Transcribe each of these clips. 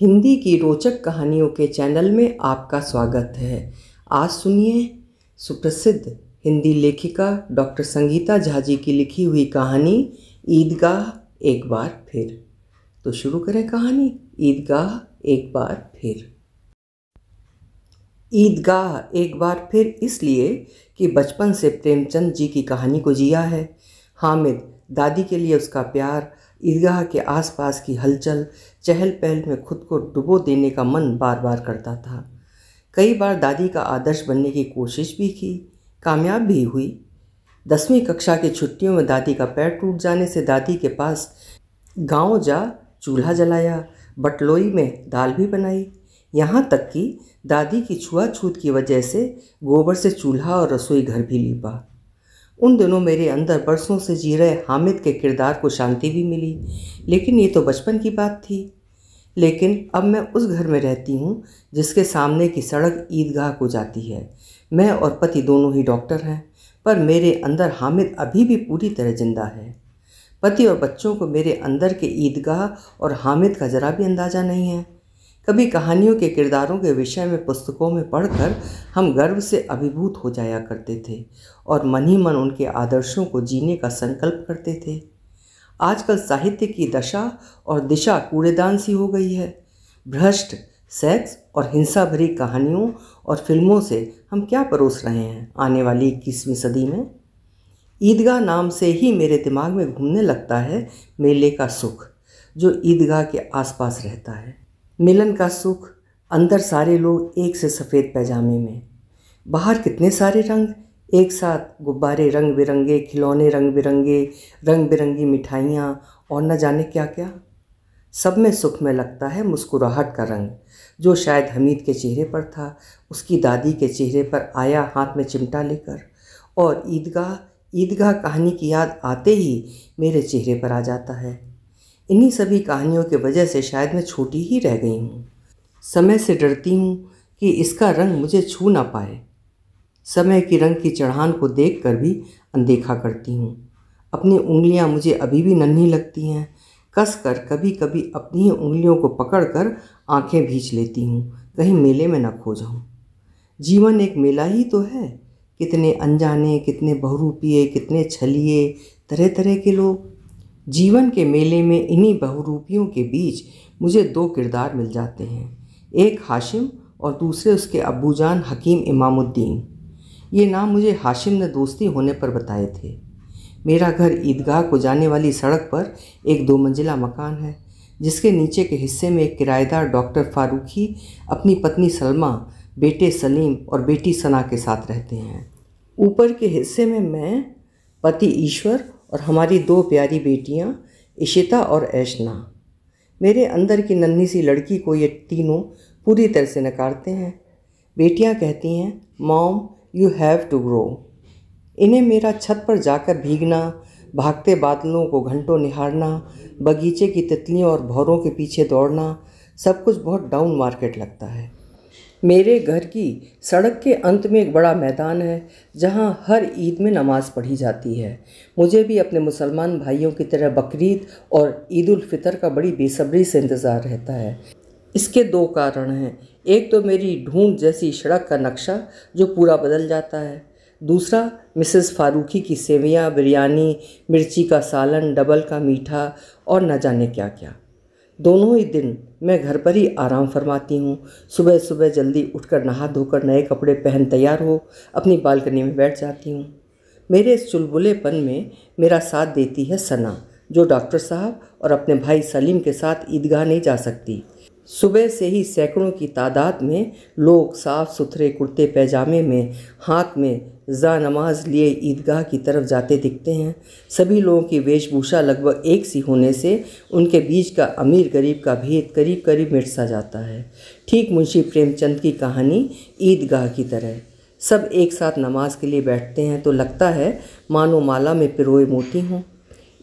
हिंदी की रोचक कहानियों के चैनल में आपका स्वागत है आज सुनिए सुप्रसिद्ध हिंदी लेखिका डॉक्टर संगीता झाजी की लिखी हुई कहानी ईदगाह एक बार फिर तो शुरू करें कहानी ईदगाह एक बार फिर ईदगाह एक बार फिर इसलिए कि बचपन से प्रेमचंद जी की कहानी को जिया है हामिद दादी के लिए उसका प्यार ईदगाह के आसपास की हलचल चहल पहल में खुद को डुबो देने का मन बार बार करता था कई बार दादी का आदर्श बनने की कोशिश भी की कामयाब भी हुई दसवीं कक्षा की छुट्टियों में दादी का पैर टूट जाने से दादी के पास गांव जा चूल्हा जलाया बटलोई में दाल भी बनाई यहाँ तक कि दादी की छुआछूत की वजह से गोबर से चूल्हा और रसोई घर भी लीपा उन दिनों मेरे अंदर बरसों से जी रहे हामिद के किरदार को शांति भी मिली लेकिन ये तो बचपन की बात थी लेकिन अब मैं उस घर में रहती हूँ जिसके सामने की सड़क ईदगाह को जाती है मैं और पति दोनों ही डॉक्टर हैं पर मेरे अंदर हामिद अभी भी पूरी तरह जिंदा है पति और बच्चों को मेरे अंदर के ईदगाह और हामिद का ज़रा भी अंदाज़ा नहीं है कभी कहानियों के किरदारों के विषय में पुस्तकों में पढ़कर हम गर्व से अभिभूत हो जाया करते थे और मन ही मन उनके आदर्शों को जीने का संकल्प करते थे आजकल साहित्य की दशा और दिशा कूड़ेदान सी हो गई है भ्रष्ट सेक्स और हिंसा भरी कहानियों और फिल्मों से हम क्या परोस रहे हैं आने वाली इक्कीसवीं सदी में ईदगाह नाम से ही मेरे दिमाग में घूमने लगता है मेले का सुख जो ईदगाह के आसपास रहता है मिलन का सुख अंदर सारे लोग एक से सफ़ेद पैजामे में बाहर कितने सारे रंग एक साथ गुब्बारे रंग बिरंगे खिलौने रंग बिरंगे रंग बिरंगी मिठाइयाँ और न जाने क्या क्या सब में सुख में लगता है मुस्कुराहट का रंग जो शायद हमीद के चेहरे पर था उसकी दादी के चेहरे पर आया हाथ में चिमटा लेकर और ईदगाह ईदगाह कहानी की याद आते ही मेरे चेहरे पर आ जाता है इन्हीं सभी कहानियों के वजह से शायद मैं छोटी ही रह गई हूँ समय से डरती हूँ कि इसका रंग मुझे छू ना पाए समय की रंग की चढ़ान को देख कर भी अनदेखा करती हूँ अपनी उंगलियाँ मुझे अभी भी नन्ही लगती हैं कस कर कभी कभी अपनी उंगलियों को पकड़ कर आँखें भींच लेती हूँ कहीं मेले में न खो जाऊँ जीवन एक मेला ही तो है कितने अनजाने कितने बहुरूपिए कितने छलिए तरह तरह के लोग जीवन के मेले में इन्हीं बहुरूपियों के बीच मुझे दो किरदार मिल जाते हैं एक हाशिम और दूसरे उसके अबूजान हकीम इमामुद्दीन ये नाम मुझे हाशिम ने दोस्ती होने पर बताए थे मेरा घर ईदगाह को जाने वाली सड़क पर एक दो मंजिला मकान है जिसके नीचे के हिस्से में एक किराएदार डॉक्टर फारूकी अपनी पत्नी सलमा बेटे सलीम और बेटी सना के साथ रहते हैं ऊपर के हिस्से में मैं पति ईश्वर और हमारी दो प्यारी बेटियाँ इशिता और ऐशना मेरे अंदर की नन्ही सी लड़की को ये तीनों पूरी तरह से नकारते हैं बेटियाँ कहती हैं mom you have to grow इन्हें मेरा छत पर जाकर भीगना भागते बादलों को घंटों निहारना बगीचे की तितलियों और भौरों के पीछे दौड़ना सब कुछ बहुत डाउन मार्केट लगता है मेरे घर की सड़क के अंत में एक बड़ा मैदान है जहाँ हर ईद में नमाज़ पढ़ी जाती है मुझे भी अपने मुसलमान भाइयों की तरह बकरीद और ईद उल फितर का बड़ी बेसब्री से इंतज़ार रहता है इसके दो कारण हैं एक तो मेरी ढूंढ जैसी सड़क का नक्शा जो पूरा बदल जाता है दूसरा मिसेस फारूकी की सेवियाँ बिरयानी मिर्ची का सालन डबल का मीठा और न जाने क्या क्या दोनों ही दिन मैं घर पर ही आराम फरमाती हूँ सुबह सुबह जल्दी उठकर नहा धोकर नए कपड़े पहन तैयार हो अपनी बालकनी में बैठ जाती हूँ मेरे इस चुलबुलेपन में मेरा साथ देती है सना जो डॉक्टर साहब और अपने भाई सलीम के साथ ईदगाह नहीं जा सकती सुबह से ही सैकड़ों की तादाद में लोग साफ सुथरे कुर्ते पैजामे में हाथ में जा नमाज लिए ईदगाह की तरफ जाते दिखते हैं सभी लोगों की वेशभूषा लगभग एक सी होने से उनके बीच का अमीर गरीब का भेद करीब करीब मिट सा जाता है ठीक मुंशी प्रेमचंद की कहानी ईदगाह की तरह सब एक साथ नमाज के लिए बैठते हैं तो लगता है मानो माला में पिरोए मोती हों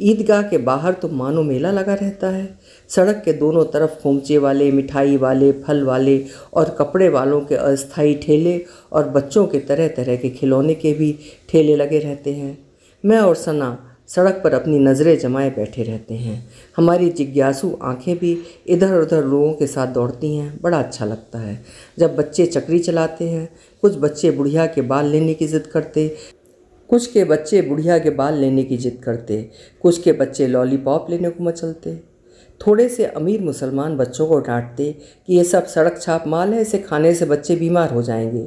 ईदगाह के बाहर तो मानो मेला लगा रहता है सड़क के दोनों तरफ खोमचे वाले मिठाई वाले फल वाले और कपड़े वालों के अस्थाई ठेले और बच्चों के तरह तरह के खिलौने के भी ठेले लगे रहते हैं मैं और सना सड़क पर अपनी नज़रें जमाए बैठे रहते हैं हमारी जिज्ञासु आंखें भी इधर उधर लोगों के साथ दौड़ती हैं बड़ा अच्छा लगता है जब बच्चे चक्री चलाते हैं कुछ बच्चे बुढ़िया के बाल लेने की ज़िद करते कुछ के बच्चे बुढ़िया के बाल लेने की जिद करते कुछ के बच्चे लॉलीपॉप लेने को मचलते थोड़े से अमीर मुसलमान बच्चों को डांटते कि ये सब सड़क छाप माल है इसे खाने से बच्चे बीमार हो जाएंगे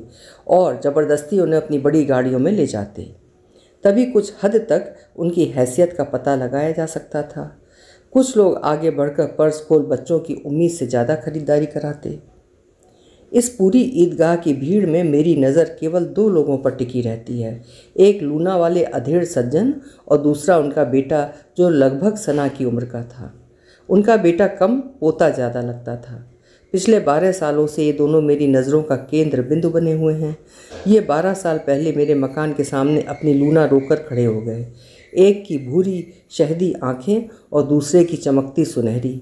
और ज़बरदस्ती उन्हें अपनी बड़ी गाड़ियों में ले जाते तभी कुछ हद तक उनकी हैसियत का पता लगाया जा सकता था कुछ लोग आगे बढ़कर पर्स खोल बच्चों की उम्मीद से ज़्यादा खरीदारी कराते इस पूरी ईदगाह की भीड़ में मेरी नज़र केवल दो लोगों पर टिकी रहती है एक लूना वाले अधेड़ सज्जन और दूसरा उनका बेटा जो लगभग सना की उम्र का था उनका बेटा कम पोता ज़्यादा लगता था पिछले बारह सालों से ये दोनों मेरी नज़रों का केंद्र बिंदु बने हुए हैं ये बारह साल पहले मेरे मकान के सामने अपनी लूना रोकर खड़े हो गए एक की भूरी शहदी आँखें और दूसरे की चमकती सुनहरी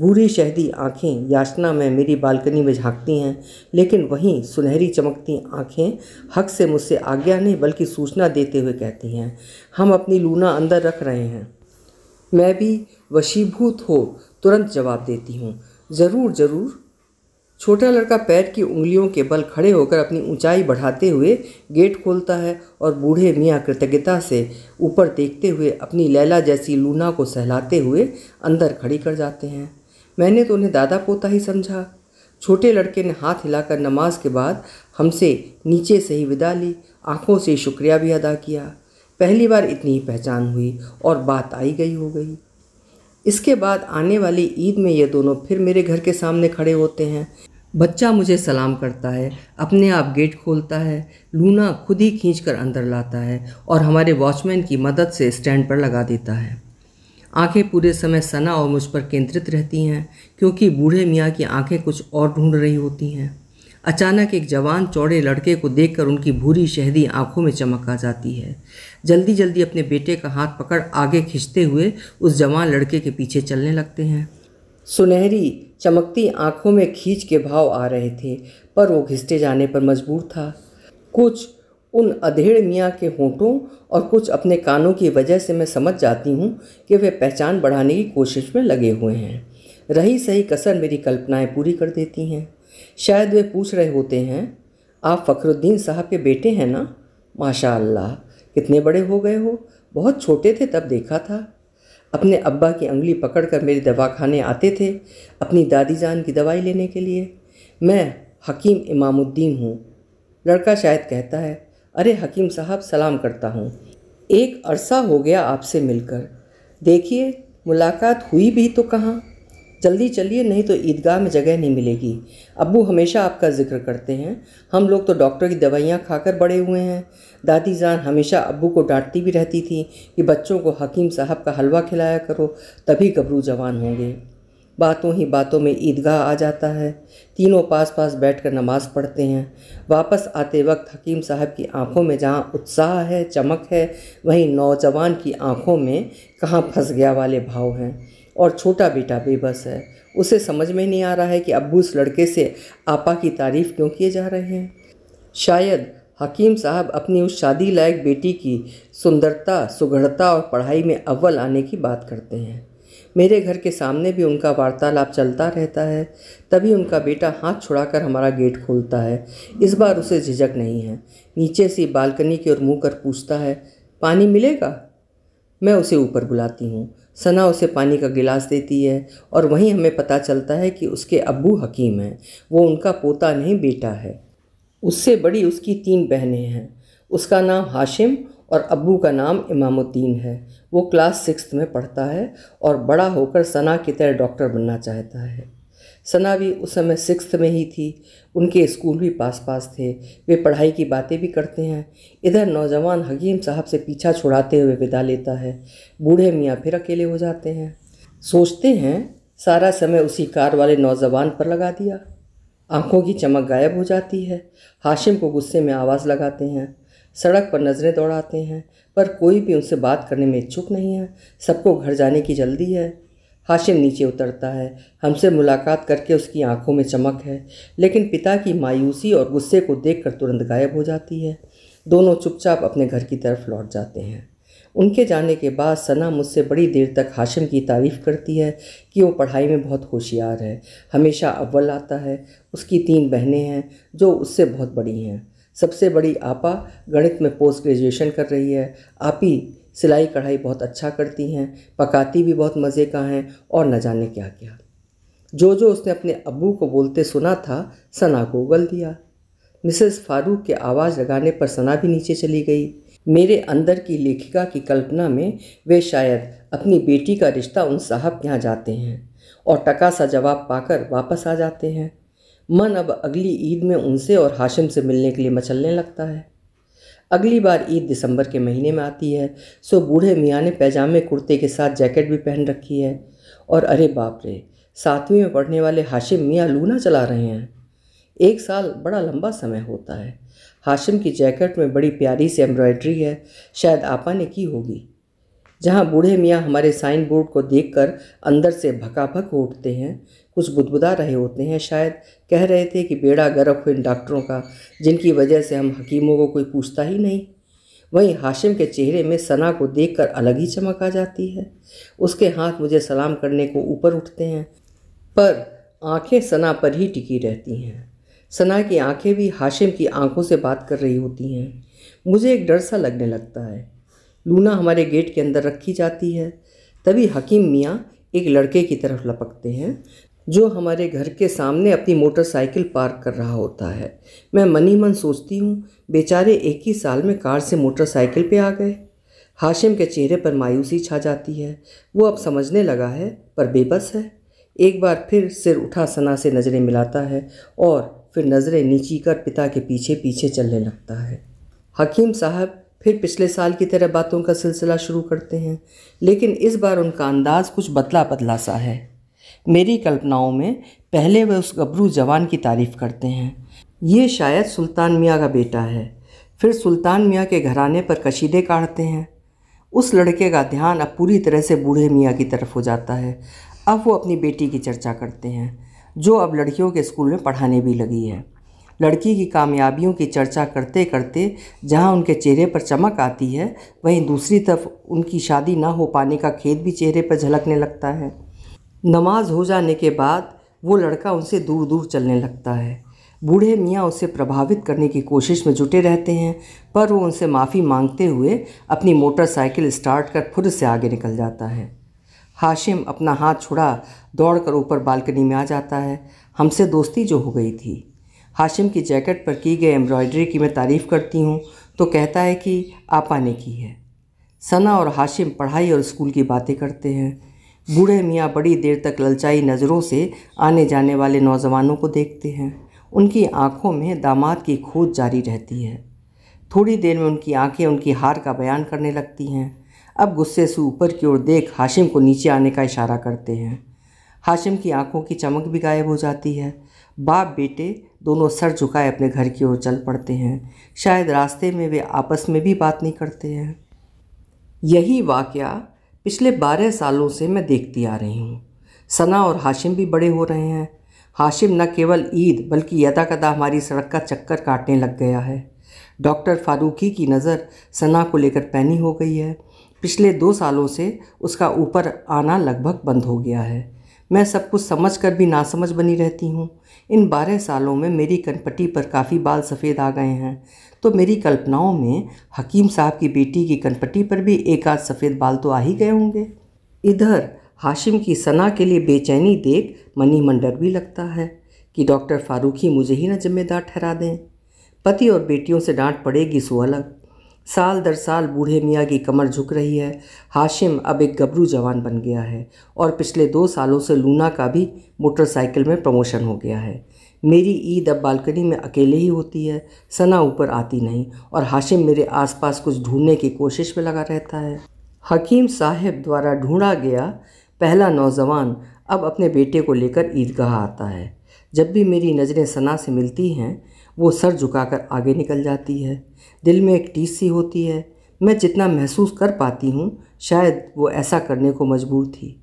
भूरी शहदी आँखें याचना में मेरी बालकनी में झांकती हैं लेकिन वहीं सुनहरी चमकती आँखें हक से मुझसे आज्ञा नहीं बल्कि सूचना देते हुए कहती हैं हम अपनी लूना अंदर रख रहे हैं मैं भी वशीभूत हो तुरंत जवाब देती हूँ ज़रूर ज़रूर छोटा लड़का पैर की उंगलियों के बल खड़े होकर अपनी ऊंचाई बढ़ाते हुए गेट खोलता है और बूढ़े मियाँ कृतज्ञता से ऊपर देखते हुए अपनी लैला जैसी लूना को सहलाते हुए अंदर खड़ी कर जाते हैं मैंने तो उन्हें दादा पोता ही समझा छोटे लड़के ने हाथ हिलाकर नमाज के बाद हमसे नीचे से ही विदा ली आंखों से शुक्रिया भी अदा किया पहली बार इतनी ही पहचान हुई और बात आई गई हो गई इसके बाद आने वाली ईद में ये दोनों फिर मेरे घर के सामने खड़े होते हैं बच्चा मुझे सलाम करता है अपने आप गेट खोलता है लूना खुद ही खींच कर अंदर लाता है और हमारे वॉचमैन की मदद से स्टैंड पर लगा देता है आंखें पूरे समय सना और मुझ पर केंद्रित रहती हैं क्योंकि बूढ़े मियाँ की आंखें कुछ और ढूंढ रही होती हैं अचानक एक जवान चौड़े लड़के को देखकर उनकी भूरी शहदी आंखों में चमक आ जाती है जल्दी जल्दी अपने बेटे का हाथ पकड़ आगे खींचते हुए उस जवान लड़के के पीछे चलने लगते हैं सुनहरी चमकती आंखों में खींच के भाव आ रहे थे पर वो घिसते जाने पर मजबूर था कुछ उन अधेड़ मियाँ के होंठों और कुछ अपने कानों की वजह से मैं समझ जाती हूँ कि वे पहचान बढ़ाने की कोशिश में लगे हुए हैं रही सही कसर मेरी कल्पनाएं पूरी कर देती हैं शायद वे पूछ रहे होते हैं आप फ़खरुद्दीन साहब के बेटे हैं ना माशा कितने बड़े हो गए हो बहुत छोटे थे तब देखा था अपने अब्बा की अंगली पकड़कर मेरे दवाखाने आते थे अपनी दादी जान की दवाई लेने के लिए मैं हकीम इमामुद्दीन हूँ लड़का शायद कहता है अरे हकीम साहब सलाम करता हूँ एक अरसा हो गया आपसे मिलकर देखिए मुलाकात हुई भी तो कहाँ जल्दी चलिए नहीं तो ईदगाह में जगह नहीं मिलेगी अबू हमेशा आपका जिक्र करते हैं हम लोग तो डॉक्टर की दवाइयाँ खाकर बड़े हुए हैं दादी जान हमेशा अबू को डांटती भी रहती थी कि बच्चों को हकीम साहब का हलवा खिलाया करो तभी गबरू जवान होंगे बातों ही बातों में ईदगाह आ जाता है तीनों पास पास बैठकर नमाज पढ़ते हैं वापस आते वक्त हकीम साहब की आंखों में जहाँ उत्साह है चमक है वहीं नौजवान की आंखों में कहाँ फंस गया वाले भाव हैं और छोटा बेटा बेबस है उसे समझ में नहीं आ रहा है कि अब्बू उस लड़के से आपा की तारीफ़ क्यों किए जा रहे हैं शायद हकीम साहब अपनी उस शादी लायक बेटी की सुंदरता सुगढ़ता और पढ़ाई में अव्वल आने की बात करते हैं मेरे घर के सामने भी उनका वार्तालाप चलता रहता है तभी उनका बेटा हाथ छुड़ाकर हमारा गेट खोलता है इस बार उसे झिझक नहीं है नीचे से बालकनी की ओर मुँह कर पूछता है पानी मिलेगा मैं उसे ऊपर बुलाती हूँ सना उसे पानी का गिलास देती है और वहीं हमें पता चलता है कि उसके अब्बू हकीम हैं वो उनका पोता नहीं बेटा है उससे बड़ी उसकी तीन बहनें हैं उसका नाम हाशिम और अबू का नाम इमामुद्दीन है वो क्लास सिक्स में पढ़ता है और बड़ा होकर सना की तरह डॉक्टर बनना चाहता है सना भी उस समय सिक्स में ही थी उनके स्कूल भी पास पास थे वे पढ़ाई की बातें भी करते हैं इधर नौजवान हकीम साहब से पीछा छुड़ाते हुए विदा लेता है बूढ़े मियाँ फिर अकेले हो जाते हैं सोचते हैं सारा समय उसी कार वाले नौजवान पर लगा दिया आंखों की चमक गायब हो जाती है हाशिम को गुस्से में आवाज़ लगाते हैं सड़क पर नज़रें दौड़ाते हैं पर कोई भी उनसे बात करने में इच्छुक नहीं है सबको घर जाने की जल्दी है हाशिम नीचे उतरता है हमसे मुलाकात करके उसकी आंखों में चमक है लेकिन पिता की मायूसी और गुस्से को देखकर तुरंत गायब हो जाती है दोनों चुपचाप अपने घर की तरफ लौट जाते हैं उनके जाने के बाद सना मुझसे बड़ी देर तक हाशिम की तारीफ़ करती है कि वो पढ़ाई में बहुत होशियार है हमेशा अव्वल आता है उसकी तीन बहनें हैं जो उससे बहुत बड़ी हैं सबसे बड़ी आपा गणित में पोस्ट ग्रेजुएशन कर रही है आपी सिलाई कढ़ाई बहुत अच्छा करती हैं पकाती भी बहुत मज़े का हैं और न जाने क्या क्या जो जो उसने अपने अबू को बोलते सुना था सना को उगल दिया मिसेस फारूक के आवाज़ लगाने पर सना भी नीचे चली गई मेरे अंदर की लेखिका की कल्पना में वे शायद अपनी बेटी का रिश्ता उन साहब के यहाँ जाते हैं और टका सा जवाब पाकर वापस आ जाते हैं मन अब अगली ईद में उनसे और हाशिम से मिलने के लिए मचलने लगता है अगली बार ईद दिसंबर के महीने में आती है सो बूढ़े मियाँ ने पैजामे कुर्ते के साथ जैकेट भी पहन रखी है और अरे बाप रे सातवीं में पढ़ने वाले हाशिम मियाँ लूना चला रहे हैं एक साल बड़ा लंबा समय होता है हाशिम की जैकेट में बड़ी प्यारी सी एम्ब्रॉयडरी है शायद आपा ने की होगी जहाँ बूढ़े मियाँ हमारे साइन बोर्ड को देखकर अंदर से भकाभक उठते हैं कुछ बुदबुदा रहे होते हैं शायद कह रहे थे कि बेड़ा गर्व हो इन डॉक्टरों का जिनकी वजह से हम हकीमों को कोई पूछता ही नहीं वहीं हाशिम के चेहरे में सना को देखकर अलग ही चमक आ जाती है उसके हाथ मुझे सलाम करने को ऊपर उठते हैं पर आंखें सना पर ही टिकी रहती हैं सना की आंखें भी हाशिम की आंखों से बात कर रही होती हैं मुझे एक डर सा लगने लगता है लूना हमारे गेट के अंदर रखी जाती है तभी हकीम मियाँ एक लड़के की तरफ लपकते हैं जो हमारे घर के सामने अपनी मोटरसाइकिल पार्क कर रहा होता है मैं मन ही मन सोचती हूँ बेचारे एक ही साल में कार से मोटरसाइकिल पे आ गए हाशिम के चेहरे पर मायूसी छा जाती है वो अब समझने लगा है पर बेबस है एक बार फिर सिर उठा सना से नज़रें मिलाता है और फिर नज़रें नीची कर पिता के पीछे पीछे चलने लगता है हकीम साहब फिर पिछले साल की तरह बातों का सिलसिला शुरू करते हैं लेकिन इस बार उनका अंदाज़ कुछ बदला बदला सा है मेरी कल्पनाओं में पहले वे उस गबरू जवान की तारीफ़ करते हैं ये शायद सुल्तान मियाँ का बेटा है फिर सुल्तान मियाँ के घराने पर कशीदे काढ़ते हैं उस लड़के का ध्यान अब पूरी तरह से बूढ़े मियाँ की तरफ हो जाता है अब वो अपनी बेटी की चर्चा करते हैं जो अब लड़कियों के स्कूल में पढ़ाने भी लगी है लड़की की कामयाबियों की चर्चा करते करते जहाँ उनके चेहरे पर चमक आती है वहीं दूसरी तरफ उनकी शादी ना हो पाने का खेद भी चेहरे पर झलकने लगता है नमाज हो जाने के बाद वो लड़का उनसे दूर दूर चलने लगता है बूढ़े मियाँ उसे प्रभावित करने की कोशिश में जुटे रहते हैं पर वो उनसे माफ़ी मांगते हुए अपनी मोटरसाइकिल स्टार्ट कर फिर से आगे निकल जाता है हाशिम अपना हाथ छुड़ा दौड़कर ऊपर बालकनी में आ जाता है हमसे दोस्ती जो हो गई थी हाशिम की जैकेट पर की गई एम्ब्रॉयडरी की मैं तारीफ़ करती हूँ तो कहता है कि आपा ने की है सना और हाशिम पढ़ाई और स्कूल की बातें करते हैं बूढ़े मियाँ बड़ी देर तक ललचाई नज़रों से आने जाने वाले नौजवानों को देखते हैं उनकी आंखों में दामाद की खोज जारी रहती है थोड़ी देर में उनकी आंखें उनकी हार का बयान करने लगती हैं अब गुस्से से ऊपर की ओर देख हाशिम को नीचे आने का इशारा करते हैं हाशिम की आंखों की चमक भी गायब हो जाती है बाप बेटे दोनों सर झुकाए अपने घर की ओर चल पड़ते हैं शायद रास्ते में वे आपस में भी बात नहीं करते हैं यही वाक़ पिछले बारह सालों से मैं देखती आ रही हूँ सना और हाशिम भी बड़े हो रहे हैं हाशिम न केवल ईद बल्कि कदा हमारी सड़क का चक्कर काटने लग गया है डॉक्टर फारूकी की नज़र सना को लेकर पैनी हो गई है पिछले दो सालों से उसका ऊपर आना लगभग बंद हो गया है मैं सब कुछ समझ कर भी नासमझ बनी रहती हूँ इन बारह सालों में मेरी कनपट्टी पर काफ़ी बाल सफ़ेद आ गए हैं तो मेरी कल्पनाओं में हकीम साहब की बेटी की कनपट्टी पर भी एक आध सफ़ेद बाल तो आ ही गए होंगे इधर हाशिम की सना के लिए बेचैनी देख मनी मन डर भी लगता है कि डॉक्टर फारूकी मुझे ही ना जिम्मेदार ठहरा दें पति और बेटियों से डांट पड़ेगी सो अलग साल दर साल बूढ़े मियाँ की कमर झुक रही है हाशिम अब एक गबरू जवान बन गया है और पिछले दो सालों से लूना का भी मोटरसाइकिल में प्रमोशन हो गया है मेरी ईद अब बालकनी में अकेले ही होती है सना ऊपर आती नहीं और हाशिम मेरे आसपास कुछ ढूंढने की कोशिश में लगा रहता है हकीम साहब द्वारा ढूंढा गया पहला नौजवान अब अपने बेटे को लेकर ईदगाह आता है जब भी मेरी नज़रें सना से मिलती हैं वो सर झुकाकर आगे निकल जाती है दिल में एक टीस सी होती है मैं जितना महसूस कर पाती हूँ शायद वो ऐसा करने को मजबूर थी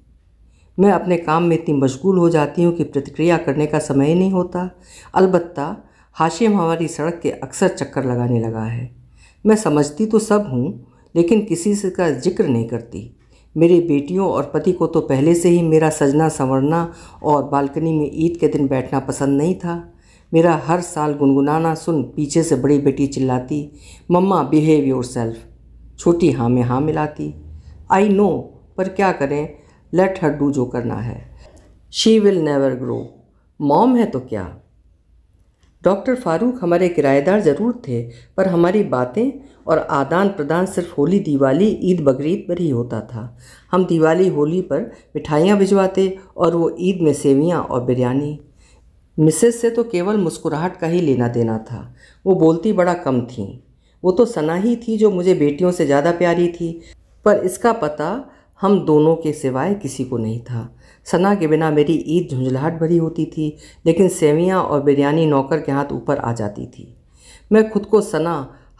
मैं अपने काम में इतनी मशगूल हो जाती हूँ कि प्रतिक्रिया करने का समय ही नहीं होता अलबत्त हाशिम हमारी सड़क के अक्सर चक्कर लगाने लगा है मैं समझती तो सब हूँ लेकिन किसी से का जिक्र नहीं करती मेरी बेटियों और पति को तो पहले से ही मेरा सजना संवरना और बालकनी में ईद के दिन बैठना पसंद नहीं था मेरा हर साल गुनगुनाना सुन पीछे से बड़ी बेटी चिल्लाती मम्मा बिहेव योर सेल्फ छोटी हाँ में हाँ मिलाती आई नो पर क्या करें लेट हर डू जो करना है she will never grow mom है तो क्या डॉक्टर फारूक हमारे किराएदार ज़रूर थे पर हमारी बातें और आदान प्रदान सिर्फ होली दिवाली ईद बकरीद पर ही होता था हम दिवाली होली पर मिठाइयाँ भिजवाते और वो ईद में सेवियाँ और बिरयानी मिसेस से तो केवल मुस्कुराहट का ही लेना देना था वो बोलती बड़ा कम थी वो तो सना ही थी जो मुझे बेटियों से ज़्यादा प्यारी थी पर इसका पता हम दोनों के सिवाय किसी को नहीं था सना के बिना मेरी ईद झुंझलाहट भरी होती थी लेकिन सेवियाँ और बिरयानी नौकर के हाथ ऊपर आ जाती थी मैं खुद को सना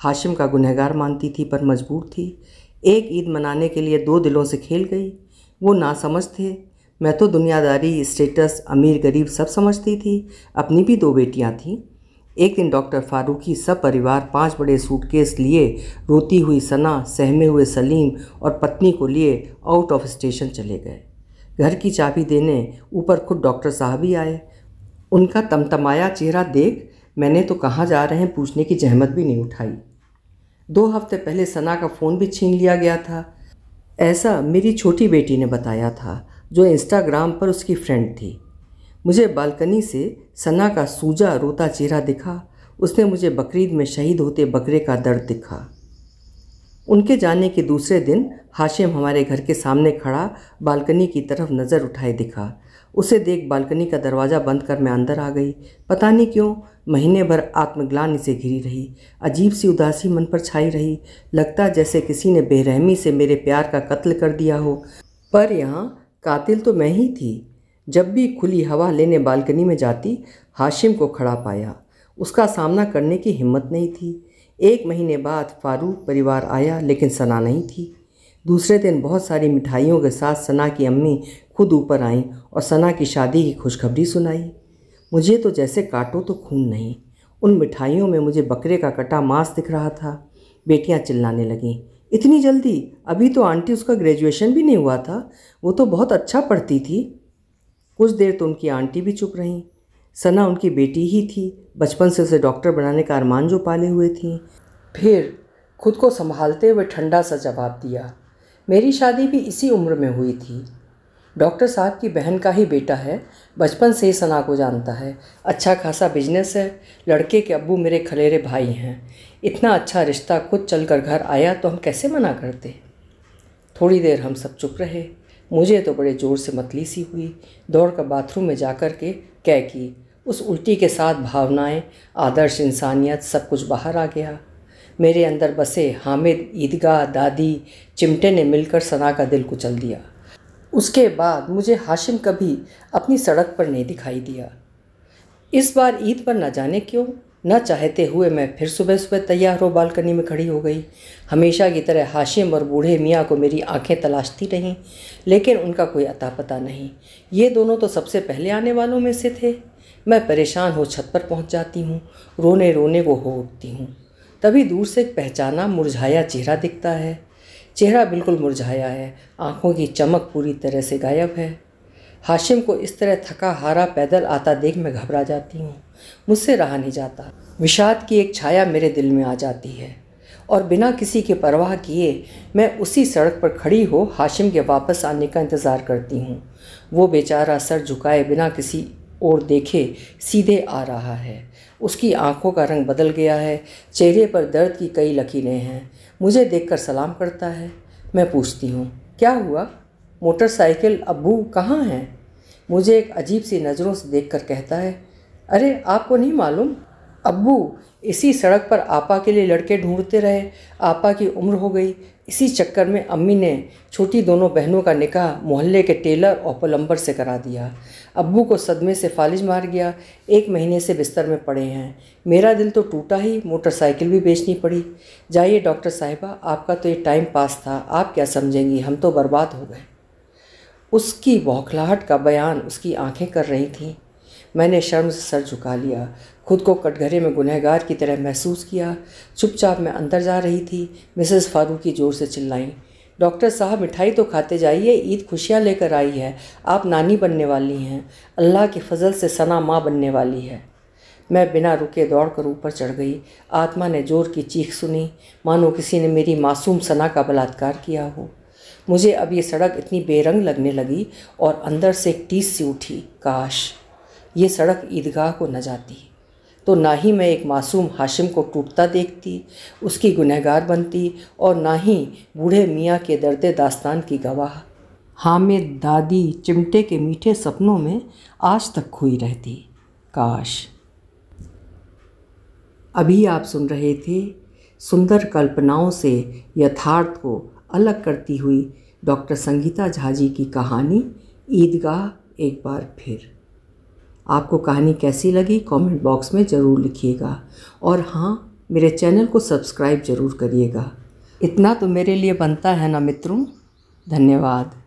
हाशिम का गुनहगार मानती थी पर मजबूर थी एक ईद मनाने के लिए दो दिलों से खेल गई वो समझ थे मैं तो दुनियादारी स्टेटस अमीर गरीब सब समझती थी अपनी भी दो बेटियाँ थीं एक दिन डॉक्टर फारूकी सब परिवार पांच बड़े सूटकेस लिए रोती हुई सना सहमे हुए सलीम और पत्नी को लिए आउट ऑफ स्टेशन चले गए घर की चाबी देने ऊपर खुद डॉक्टर साहब ही आए उनका तमतमाया चेहरा देख मैंने तो कहाँ जा रहे हैं पूछने की जहमत भी नहीं उठाई दो हफ्ते पहले सना का फ़ोन भी छीन लिया गया था ऐसा मेरी छोटी बेटी ने बताया था जो इंस्टाग्राम पर उसकी फ्रेंड थी मुझे बालकनी से सना का सूजा रोता चेहरा दिखा उसने मुझे बकरीद में शहीद होते बकरे का दर्द दिखा उनके जाने के दूसरे दिन हाशिम हमारे घर के सामने खड़ा बालकनी की तरफ नज़र उठाए दिखा उसे देख बालकनी का दरवाज़ा बंद कर मैं अंदर आ गई पता नहीं क्यों महीने भर आत्मग्लान इसे घिरी रही अजीब सी उदासी मन पर छाई रही लगता जैसे किसी ने बेरहमी से मेरे प्यार का कत्ल कर दिया हो पर यहाँ कातिल तो मैं ही थी जब भी खुली हवा लेने बालकनी में जाती हाशिम को खड़ा पाया उसका सामना करने की हिम्मत नहीं थी एक महीने बाद फारूक परिवार आया लेकिन सना नहीं थी दूसरे दिन बहुत सारी मिठाइयों के साथ सना की अम्मी खुद ऊपर आईं और सना की शादी की खुशखबरी सुनाई मुझे तो जैसे काटो तो खून नहीं उन मिठाइयों में मुझे बकरे का कटा मांस दिख रहा था बेटियां चिल्लाने लगीं इतनी जल्दी अभी तो आंटी उसका ग्रेजुएशन भी नहीं हुआ था वो तो बहुत अच्छा पढ़ती थी कुछ देर तो उनकी आंटी भी चुप रहीं सना उनकी बेटी ही थी बचपन से उसे डॉक्टर बनाने का अरमान जो पाले हुए थी फिर खुद को संभालते हुए ठंडा सा जवाब दिया मेरी शादी भी इसी उम्र में हुई थी डॉक्टर साहब की बहन का ही बेटा है बचपन से ही सना को जानता है अच्छा खासा बिजनेस है लड़के के अब्बू मेरे खलेरे भाई हैं इतना अच्छा रिश्ता खुद चल कर घर आया तो हम कैसे मना करते थोड़ी देर हम सब चुप रहे मुझे तो बड़े ज़ोर से मतली सी हुई दौड़ कर बाथरूम में जा कर के कह की उस उल्टी के साथ भावनाएं, आदर्श इंसानियत सब कुछ बाहर आ गया मेरे अंदर बसे हामिद ईदगाह दादी चिमटे ने मिलकर सना का दिल कुचल दिया उसके बाद मुझे हाशिम कभी अपनी सड़क पर नहीं दिखाई दिया इस बार ईद पर ना जाने क्यों न चाहते हुए मैं फिर सुबह सुबह तैयार हो बालकनी में खड़ी हो गई हमेशा की तरह हाशिम और बूढ़े मियाँ को मेरी आंखें तलाशती रहीं लेकिन उनका कोई अता पता नहीं ये दोनों तो सबसे पहले आने वालों में से थे मैं परेशान हो छत पर पहुंच जाती हूँ रोने रोने को हो उठती हूँ तभी दूर से एक पहचाना मुरझाया चेहरा दिखता है चेहरा बिल्कुल मुरझाया है आंखों की चमक पूरी तरह से गायब है हाशिम को इस तरह थका हारा पैदल आता देख मैं घबरा जाती हूँ मुझसे रहा नहीं जाता विषाद की एक छाया मेरे दिल में आ जाती है और बिना किसी के परवाह किए मैं उसी सड़क पर खड़ी हो हाशिम के वापस आने का इंतज़ार करती हूँ वो बेचारा सर झुकाए बिना किसी ओर देखे सीधे आ रहा है उसकी आंखों का रंग बदल गया है चेहरे पर दर्द की कई लकीरें हैं मुझे देखकर सलाम करता है मैं पूछती हूँ क्या हुआ मोटरसाइकिल अबू कहाँ हैं मुझे एक अजीब सी नज़रों से देखकर कहता है अरे आपको नहीं मालूम अबू इसी सड़क पर आपा के लिए लड़के ढूंढते रहे आपा की उम्र हो गई इसी चक्कर में अम्मी ने छोटी दोनों बहनों का निकाह मोहल्ले के टेलर और प्लम्बर से करा दिया अब्बू को सदमे से फालिज मार गया एक महीने से बिस्तर में पड़े हैं मेरा दिल तो टूटा ही मोटरसाइकिल भी बेचनी पड़ी जाइए डॉक्टर साहिबा आपका तो ये टाइम पास था आप क्या समझेंगी हम तो बर्बाद हो गए उसकी बौखलाहट का बयान उसकी आंखें कर रही थीं मैंने शर्म से सर झुका लिया खुद को कटघरे में गुनहगार की तरह महसूस किया चुपचाप मैं अंदर जा रही थी मिसेस फारूकी ज़ोर से चिल्लाईं डॉक्टर साहब मिठाई तो खाते जाइए ईद खुशियाँ लेकर आई है आप नानी बनने वाली हैं अल्लाह के फजल से सना माँ बनने वाली है मैं बिना रुके दौड़कर ऊपर चढ़ गई आत्मा ने जोर की चीख सुनी मानो किसी ने मेरी मासूम सना का बलात्कार किया हो मुझे अब ये सड़क इतनी बेरंग लगने लगी और अंदर से एक टीस सी उठी काश ये सड़क ईदगाह को न जाती तो ना ही मैं एक मासूम हाशिम को टूटता देखती उसकी गुनहगार बनती और ना ही बूढ़े मियाँ के दर्द दास्तान की गवाह हामिद दादी चिमटे के मीठे सपनों में आज तक खोई रहती काश अभी आप सुन रहे थे सुंदर कल्पनाओं से यथार्थ को अलग करती हुई डॉक्टर संगीता झाजी की कहानी ईदगाह एक बार फिर आपको कहानी कैसी लगी कमेंट बॉक्स में ज़रूर लिखिएगा और हाँ मेरे चैनल को सब्सक्राइब ज़रूर करिएगा इतना तो मेरे लिए बनता है ना मित्रों धन्यवाद